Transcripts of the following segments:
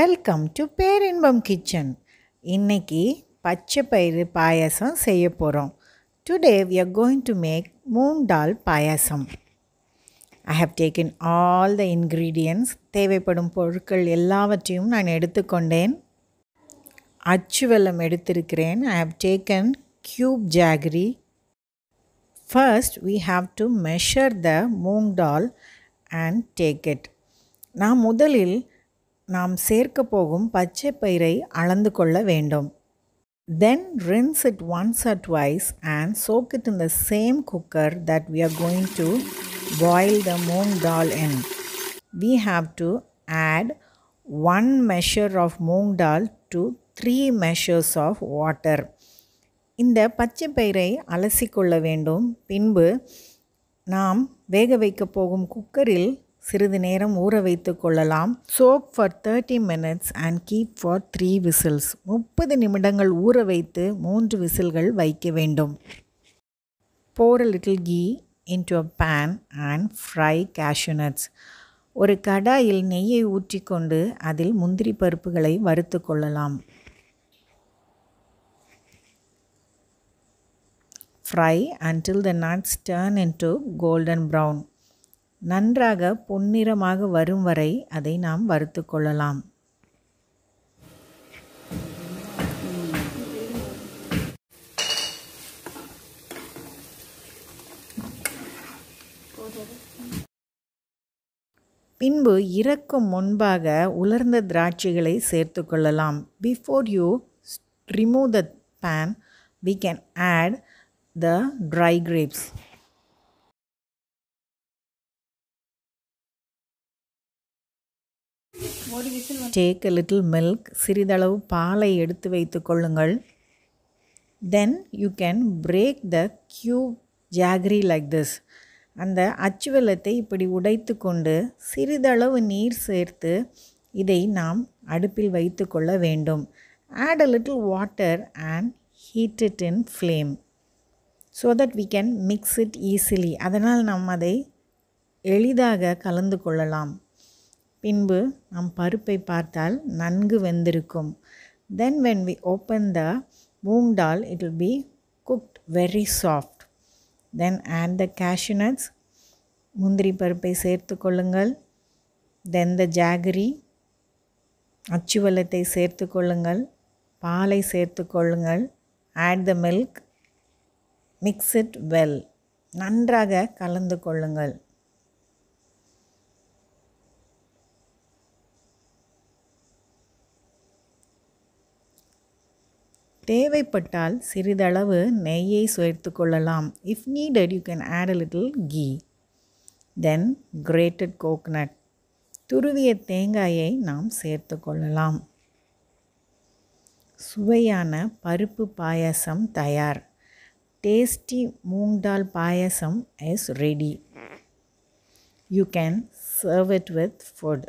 welcome to பேரின்பம் kitchen இன்னைக்கு பச்சை பயிறு பாயாசம் செய்ய போகிறோம் today we are going to make moong dal payasam I have taken all the ingredients தேவைப்படும் பொருட்கள் எல்லாவற்றையும் நான் எடுத்துக்கொண்டேன் அச்சு வெள்ளம் எடுத்திருக்கிறேன் I have taken cube jaggery first we have to measure the moong dal and take it நான் முதலில் நாம் சேர்க்க போகும் பச்சை பயிரை அளந்து கொள்ள வேண்டும் then rinse it once or twice and soak it in the same cooker that we are going to boil the moong dal in we have to add one measure of moong dal to three measures of water இந்த பச்சை பயிரை அலசிக்கொள்ள வேண்டும் பின்பு நாம் வேக வைக்கப் போகும் குக்கரில் சிறிது நேரம் ஊற வைத்து கொள்ளலாம் soak for thirty minutes and keep for three whistles முப்பது நிமிடங்கள் ஊற வைத்து மூன்று விசில்கள் வைக்க வேண்டும் pour little ghee into a pan and fry cashew nuts ஒரு கடாயில் நெய்யை ஊற்றிக்கொண்டு அதில் முந்திரி பருப்புகளை வறுத்து கொள்ளலாம் fry until the nuts turn into golden brown நன்றாக பொன்னிறமாக வரும் வரை அதை நாம் வறுத்து கொள்ளலாம் பின்பு இறக்கும் முன்பாக உலர்ந்த திராட்சைகளை சேர்த்து கொள்ளலாம் before you remove the pan we can add the dry grapes take little milk சிறிதளவு பாலை எடுத்து வைத்து கொள்ளுங்கள் then you can break the cube jaggery like this அந்த அச்சு வெள்ளத்தை இப்படி உடைத்து கொண்டு சிறிதளவு நீர் சேர்த்து இதை நாம் அடுப்பில் வைத்து கொள்ள வேண்டும் add a little water and heat it in flame so that we can mix it easily அதனால் நாம் அதை எளிதாக கலந்து கொள்ளலாம் பின்பு நம் பருப்பை பார்த்தால் நன்கு வெந்திருக்கும் then when we open the moong dal it will be cooked very soft then add the cashew முந்திரி பருப்பை சேர்த்து கொள்ளுங்கள் தென் த ஜாகரி அச்சுவலத்தை சேர்த்து கொள்ளுங்கள் பாலை சேர்த்து கொள்ளுங்கள் add the milk mix it well நன்றாக கலந்து கொள்ளுங்கள் தேவைப்பட்டால் சிறிதளவு நெய்யை சேர்த்து கொள்ளலாம் if needed you can add a little key then கிரேட்டட் coconut துருவிய தேங்காயை நாம் சேர்த்து கொள்ளலாம் சுவையான பருப்பு பாயசம் தயார் tasty மூங்கால் payasam is ready you can serve it with food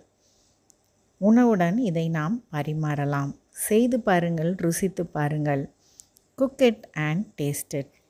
உணவுடன் இதை நாம் பரிமாறலாம் செய்து பாருங்கள் ருசித்து பாருங்கள் cook it and taste it